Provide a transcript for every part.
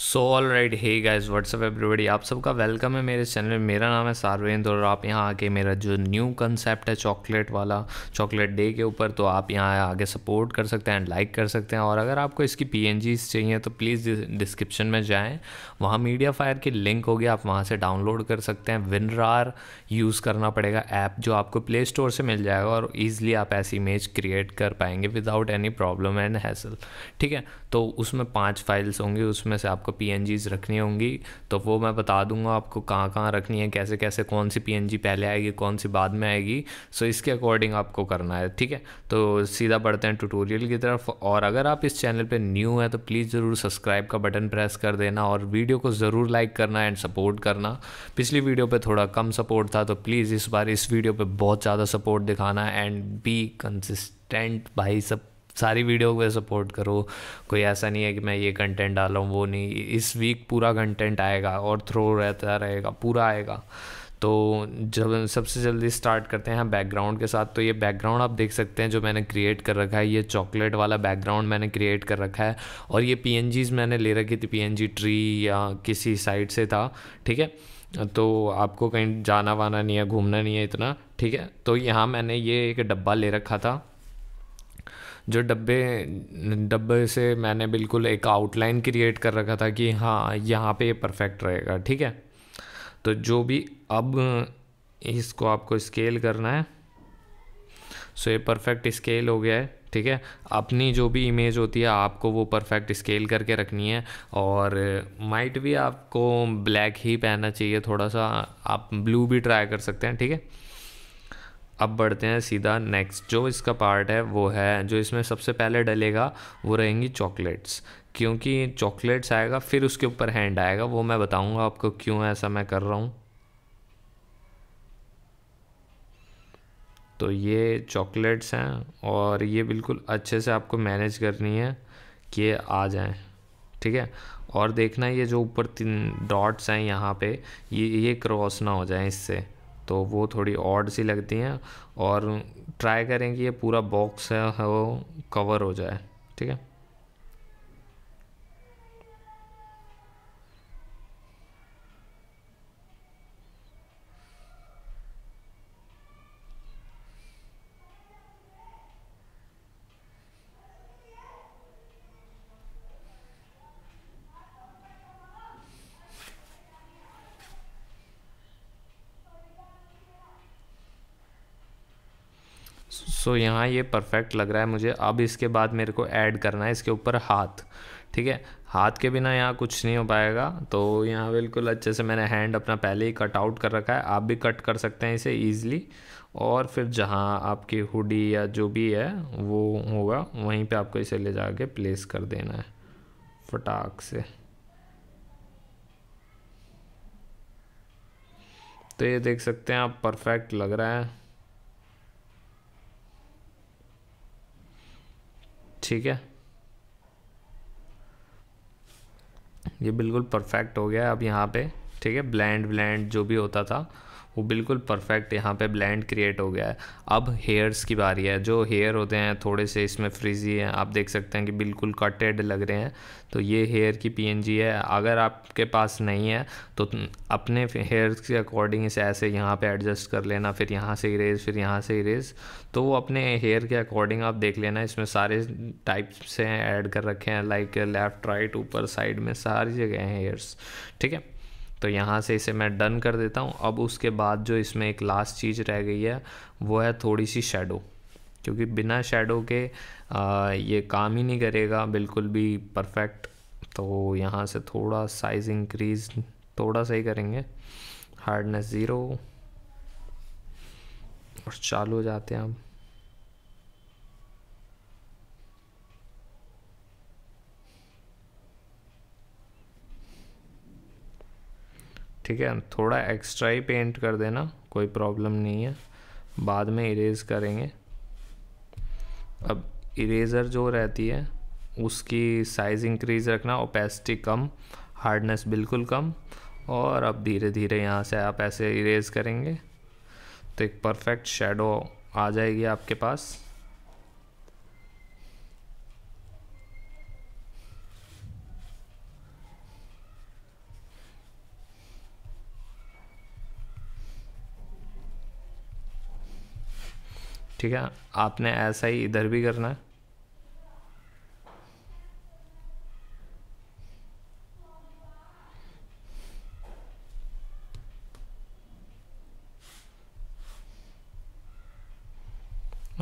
सो all right hey guys what's up everybody आप सबका welcome है मेरे चैनल में मेरा नाम है सार्वेंद्र और आप यहाँ आके मेरा जो न्यू कंसेप्ट है चॉकलेट वाला चॉकलेट डे के ऊपर तो आप यहाँ आगे सपोर्ट कर सकते हैं एंड लाइक कर सकते हैं और अगर आपको इसकी पी चाहिए तो प्लीज़ डिस्क्रिप्शन में जाएँ वहाँ मीडिया फायर की लिंक होगी आप वहाँ से डाउनलोड कर सकते हैं विनरार यूज़ करना पड़ेगा ऐप जो आपको प्ले स्टोर से मिल जाएगा और ईजिली आप ऐसी इमेज क्रिएट कर पाएंगे without any problem and hassle ठीक है तो उसमें पाँच फाइल्स होंगी उसमें से आप आपको पी रखनी होंगी तो वो मैं बता दूंगा आपको कहाँ कहाँ रखनी है कैसे कैसे कौन सी पी पहले आएगी कौन सी बाद में आएगी सो इसके अकॉर्डिंग आपको करना है ठीक है तो सीधा बढ़ते हैं ट्यूटोरियल की तरफ और अगर आप इस चैनल पर न्यू है तो प्लीज़ ज़रूर सब्सक्राइब का बटन प्रेस कर देना और वीडियो को ज़रूर लाइक करना एंड सपोर्ट करना पिछली वीडियो पर थोड़ा कम सपोर्ट था तो प्लीज़ इस बार इस वीडियो पर बहुत ज़्यादा सपोर्ट दिखाना एंड बी कंसिस्टेंट भाई सब सारी वीडियो को सपोर्ट करो कोई ऐसा नहीं है कि मैं ये कंटेंट डालूँ वो नहीं इस वीक पूरा कंटेंट आएगा और थ्रो रहता रहेगा पूरा आएगा तो जब सबसे जल्दी स्टार्ट करते हैं बैकग्राउंड के साथ तो ये बैकग्राउंड आप देख सकते हैं जो मैंने क्रिएट कर रखा है ये चॉकलेट वाला बैकग्राउंड मैंने क्रिएट कर रखा है और ये पी मैंने ले रखी थी पी ट्री या किसी साइड से था ठीक है तो आपको कहीं जाना वाना नहीं है घूमना नहीं है इतना ठीक है तो यहाँ मैंने ये एक डब्बा ले रखा था जो डब्बे डब्बे से मैंने बिल्कुल एक आउटलाइन क्रिएट कर रखा था कि हाँ यहाँ पे ये परफेक्ट रहेगा ठीक है तो जो भी अब इसको आपको स्केल करना है सो ये परफेक्ट स्केल हो गया है ठीक है अपनी जो भी इमेज होती है आपको वो परफेक्ट स्केल करके रखनी है और माइट भी आपको ब्लैक ही पहनना चाहिए थोड़ा सा आप ब्लू भी ट्राई कर सकते हैं ठीक है अब बढ़ते हैं सीधा नेक्स्ट जो इसका पार्ट है वो है जो इसमें सबसे पहले डलेगा वो रहेंगी चॉकलेट्स क्योंकि चॉकलेट्स आएगा फिर उसके ऊपर हैंड आएगा वो मैं बताऊंगा आपको क्यों ऐसा मैं कर रहा हूँ तो ये चॉकलेट्स हैं और ये बिल्कुल अच्छे से आपको मैनेज करनी है कि ये आ जाएं ठीक है और देखना ये जो ऊपर तीन डॉट्स हैं यहाँ पे ये ये क्रॉस ना हो जाए इससे तो वो थोड़ी ऑड सी लगती हैं और ट्राई करें कि ये पूरा बॉक्स है वो कवर हो जाए ठीक है सो so, यहाँ ये परफेक्ट लग रहा है मुझे अब इसके बाद मेरे को ऐड करना है इसके ऊपर हाथ ठीक है हाथ के बिना यहाँ कुछ नहीं हो पाएगा तो यहाँ बिल्कुल अच्छे से मैंने हैंड अपना पहले ही कट आउट कर रखा है आप भी कट कर सकते हैं इसे ईजिली और फिर जहाँ आपकी हुडी या जो भी है वो होगा वहीं पे आपको इसे ले जाके प्लेस कर देना है फटाक से तो ये देख सकते हैं आप परफेक्ट लग रहा है ठीक है ये बिल्कुल परफेक्ट हो गया अब यहाँ पे ठीक है ब्लैंड ब्लैंड जो भी होता था वो बिल्कुल परफेक्ट यहाँ पे ब्लेंड क्रिएट हो गया है अब हेयर्स की बारी है जो हेयर होते हैं थोड़े से इसमें फ्रिजी हैं आप देख सकते हैं कि बिल्कुल कटेड लग रहे हैं तो ये हेयर की पीएनजी है अगर आपके पास नहीं है तो अपने हेयर्स के अकॉर्डिंग इसे ऐसे यहाँ पर एडजस्ट कर लेना फिर यहाँ से इरेज फिर यहाँ से इरेज तो वो अपने हेयर के अकॉर्डिंग आप देख लेना इसमें सारे टाइप्स से ऐड कर रखे हैं लाइक लेफ़्ट राइट ऊपर साइड में सारी जगह हैं हेयर्स ठीक है तो यहाँ से इसे मैं डन कर देता हूँ अब उसके बाद जो इसमें एक लास्ट चीज़ रह गई है वो है थोड़ी सी शेडो क्योंकि बिना शेडो के आ, ये काम ही नहीं करेगा बिल्कुल भी परफेक्ट तो यहाँ से थोड़ा साइज़ इंक्रीज थोड़ा सा ही करेंगे हार्डनेस ज़ीरो और चालू हो जाते हैं अब ठीक है थोड़ा एक्स्ट्रा ही पेंट कर देना कोई प्रॉब्लम नहीं है बाद में इरेज करेंगे अब इरेज़र जो रहती है उसकी साइज़ इंक्रीज रखना ओपेसिटी कम हार्डनेस बिल्कुल कम और अब धीरे धीरे यहाँ से आप ऐसे इरेज करेंगे तो एक परफेक्ट शेडो आ जाएगी आपके पास ठीक है आपने ऐसा ही इधर भी करना है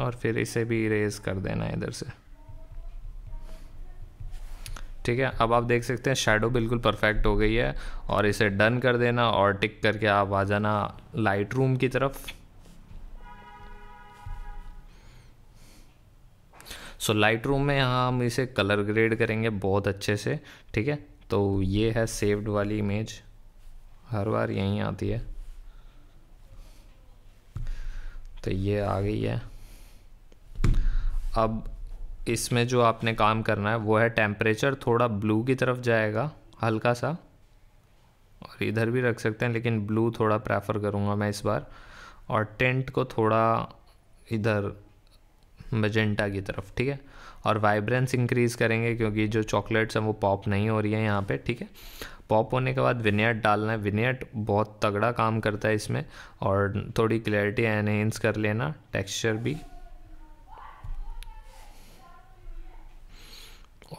और फिर इसे भी इरेज कर देना है इधर से ठीक है अब आप देख सकते हैं शेडो बिल्कुल परफेक्ट हो गई है और इसे डन कर देना और टिक करके आप आ जाना लाइट रूम की तरफ सो लाइट रूम में यहाँ हम इसे कलर ग्रेड करेंगे बहुत अच्छे से ठीक है तो ये है सेव्ड वाली इमेज हर बार यहीं आती है तो ये आ गई है अब इसमें जो आपने काम करना है वो है टेम्परेचर थोड़ा ब्लू की तरफ जाएगा हल्का सा और इधर भी रख सकते हैं लेकिन ब्लू थोड़ा प्रेफर करूँगा मैं इस बार और टेंट को थोड़ा इधर मजेंटा की तरफ ठीक है और वाइब्रेंस इंक्रीज़ करेंगे क्योंकि जो चॉकलेट्स हैं वो पॉप नहीं हो रही है यहाँ पे ठीक है पॉप होने के बाद विनेट डालना है विनेट बहुत तगड़ा काम करता है इसमें और थोड़ी क्लैरिटी एनहेंस कर लेना टेक्सचर भी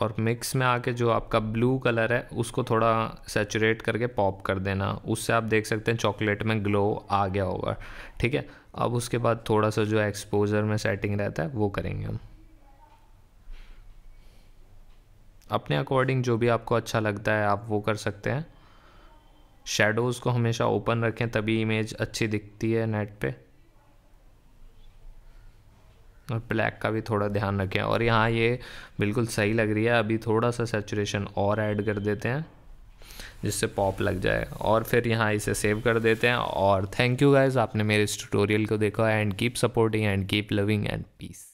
और मिक्स में आके जो आपका ब्लू कलर है उसको थोड़ा सेचूरेट करके पॉप कर देना उससे आप देख सकते हैं चॉकलेट में ग्लो आ गया होगा ठीक है अब उसके बाद थोड़ा सा जो एक्सपोजर में सेटिंग रहता है वो करेंगे हम अपने अकॉर्डिंग जो भी आपको अच्छा लगता है आप वो कर सकते हैं शेडोज़ को हमेशा ओपन रखें तभी इमेज अच्छी दिखती है नेट पे और ब्लैक का भी थोड़ा ध्यान रखें और यहाँ ये बिल्कुल सही लग रही है अभी थोड़ा सा सेचुरेशन और ऐड कर देते हैं जिससे पॉप लग जाए और फिर यहाँ इसे सेव कर देते हैं और थैंक यू गाइज आपने मेरे इस ट्यूटोरियल को देखा and keep supporting and keep loving and piece